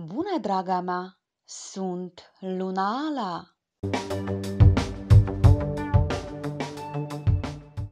Bună, draga mea! Sunt Luna Ala!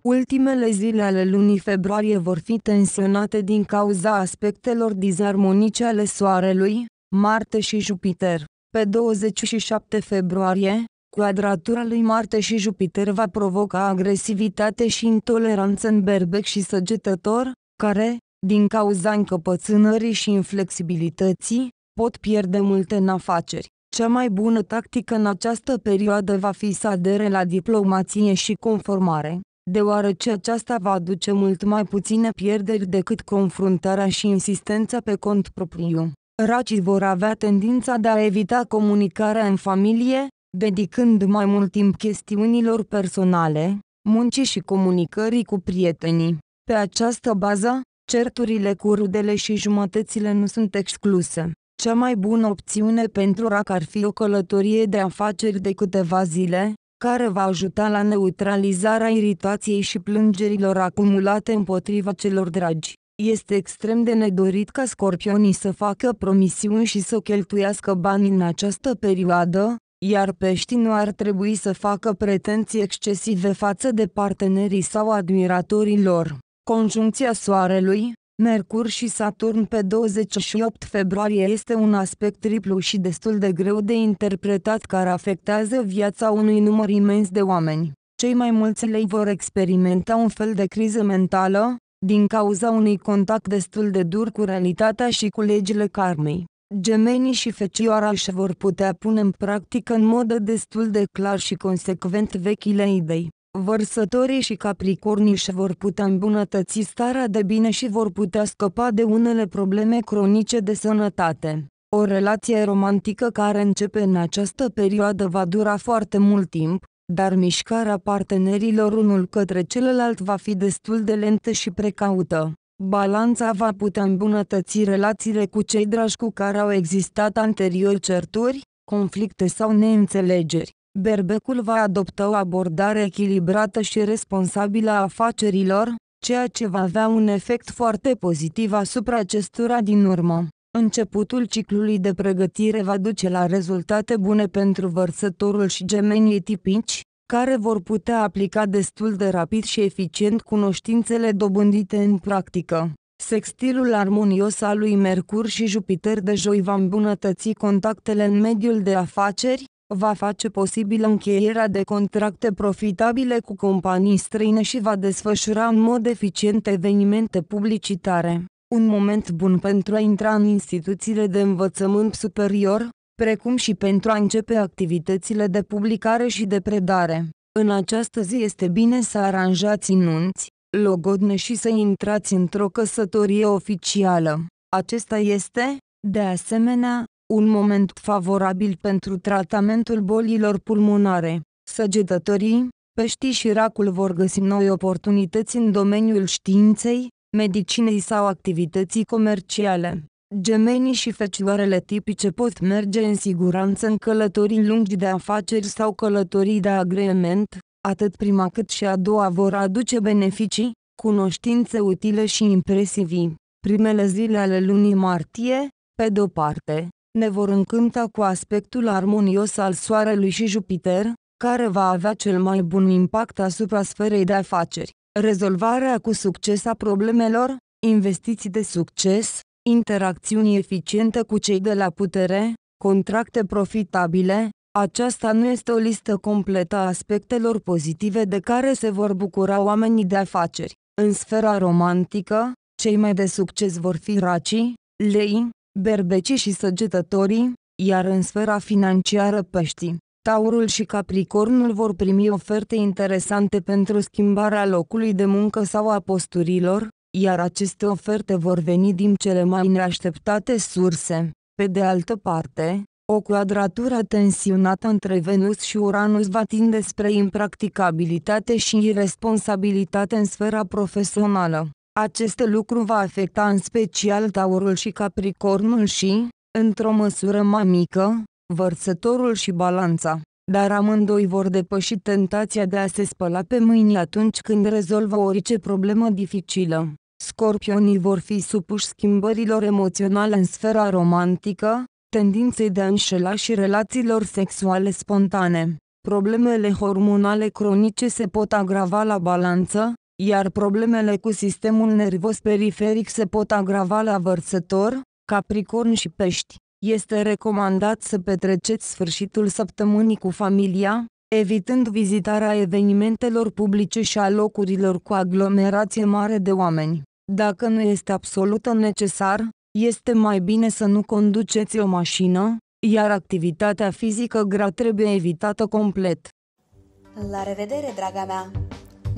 Ultimele zile ale lunii februarie vor fi tensionate din cauza aspectelor dizarmonice ale Soarelui, Marte și Jupiter. Pe 27 februarie, Quadratura lui Marte și Jupiter va provoca agresivitate și intoleranță în berbec și săgetător, care, din cauza încăpățânării și inflexibilității, pot pierde multe în afaceri. Cea mai bună tactică în această perioadă va fi să adere la diplomație și conformare, deoarece aceasta va aduce mult mai puține pierderi decât confruntarea și insistența pe cont propriu. Racii vor avea tendința de a evita comunicarea în familie, dedicând mai mult timp chestiunilor personale, muncii și comunicării cu prietenii. Pe această bază, certurile cu rudele și jumătățile nu sunt excluse. Cea mai bună opțiune pentru RAC ar fi o călătorie de afaceri de câteva zile, care va ajuta la neutralizarea iritației și plângerilor acumulate împotriva celor dragi. Este extrem de nedorit ca scorpionii să facă promisiuni și să cheltuiască bani în această perioadă, iar peștii nu ar trebui să facă pretenții excesive față de partenerii sau admiratorii lor. Conjuncția Soarelui, Mercur și Saturn pe 28 februarie este un aspect triplu și destul de greu de interpretat care afectează viața unui număr imens de oameni. Cei mai mulți lei vor experimenta un fel de criză mentală, din cauza unui contact destul de dur cu realitatea și cu legile karmei. Gemenii și Fecioara își vor putea pune în practică în mod destul de clar și consecvent vechile idei. Vărsătorii și capricornii își vor putea îmbunătăți starea de bine și vor putea scăpa de unele probleme cronice de sănătate. O relație romantică care începe în această perioadă va dura foarte mult timp, dar mișcarea partenerilor unul către celălalt va fi destul de lentă și precaută. Balanța va putea îmbunătăți relațiile cu cei dragi cu care au existat anterior certuri, conflicte sau neînțelegeri. Berbecul va adopta o abordare echilibrată și responsabilă a afacerilor, ceea ce va avea un efect foarte pozitiv asupra acestora din urmă. Începutul ciclului de pregătire va duce la rezultate bune pentru vărsătorul și gemenii tipici, care vor putea aplica destul de rapid și eficient cunoștințele dobândite în practică. Sextilul armonios al lui Mercur și Jupiter de joi va îmbunătăți contactele în mediul de afaceri, va face posibilă încheierea de contracte profitabile cu companii străine și va desfășura în mod eficient evenimente publicitare. Un moment bun pentru a intra în instituțiile de învățământ superior, precum și pentru a începe activitățile de publicare și de predare. În această zi este bine să aranjați nunți, logodne și să intrați într-o căsătorie oficială. Acesta este, de asemenea, un moment favorabil pentru tratamentul bolilor pulmonare. Săgetătorii, peștii și racul vor găsi noi oportunități în domeniul științei, medicinei sau activității comerciale. Gemenii și fecioarele tipice pot merge în siguranță în călătorii lungi de afaceri sau călătorii de agrement, atât prima cât și a doua vor aduce beneficii, cunoștințe utile și impresivii. Primele zile ale lunii martie, pe de-o parte, ne vor încânta cu aspectul armonios al Soarelui și Jupiter, care va avea cel mai bun impact asupra sferei de afaceri. Rezolvarea cu succes a problemelor, investiții de succes, interacțiuni eficiente cu cei de la putere, contracte profitabile, aceasta nu este o listă completă a aspectelor pozitive de care se vor bucura oamenii de afaceri. În sfera romantică, cei mai de succes vor fi racii, lei, berbecii și săgetătorii, iar în sfera financiară peștii, Taurul și Capricornul vor primi oferte interesante pentru schimbarea locului de muncă sau a posturilor, iar aceste oferte vor veni din cele mai neașteptate surse. Pe de altă parte, o quadratură tensionată între Venus și Uranus va tinde spre impracticabilitate și irresponsabilitate în sfera profesională. Acest lucru va afecta în special Taurul și Capricornul și, într-o măsură mai mică, Vărsătorul și Balanța, dar amândoi vor depăși tentația de a se spăla pe mâini atunci când rezolvă orice problemă dificilă. Scorpionii vor fi supuși schimbărilor emoționale în sfera romantică, tendinței de a înșela și relațiilor sexuale spontane. Problemele hormonale cronice se pot agrava la balanță, iar problemele cu sistemul nervos periferic se pot agrava la vărsător, capricorn și pești. Este recomandat să petreceți sfârșitul săptămânii cu familia, evitând vizitarea evenimentelor publice și a locurilor cu aglomerație mare de oameni. Dacă nu este absolut necesar, este mai bine să nu conduceți o mașină, iar activitatea fizică grea trebuie evitată complet. La revedere, draga mea!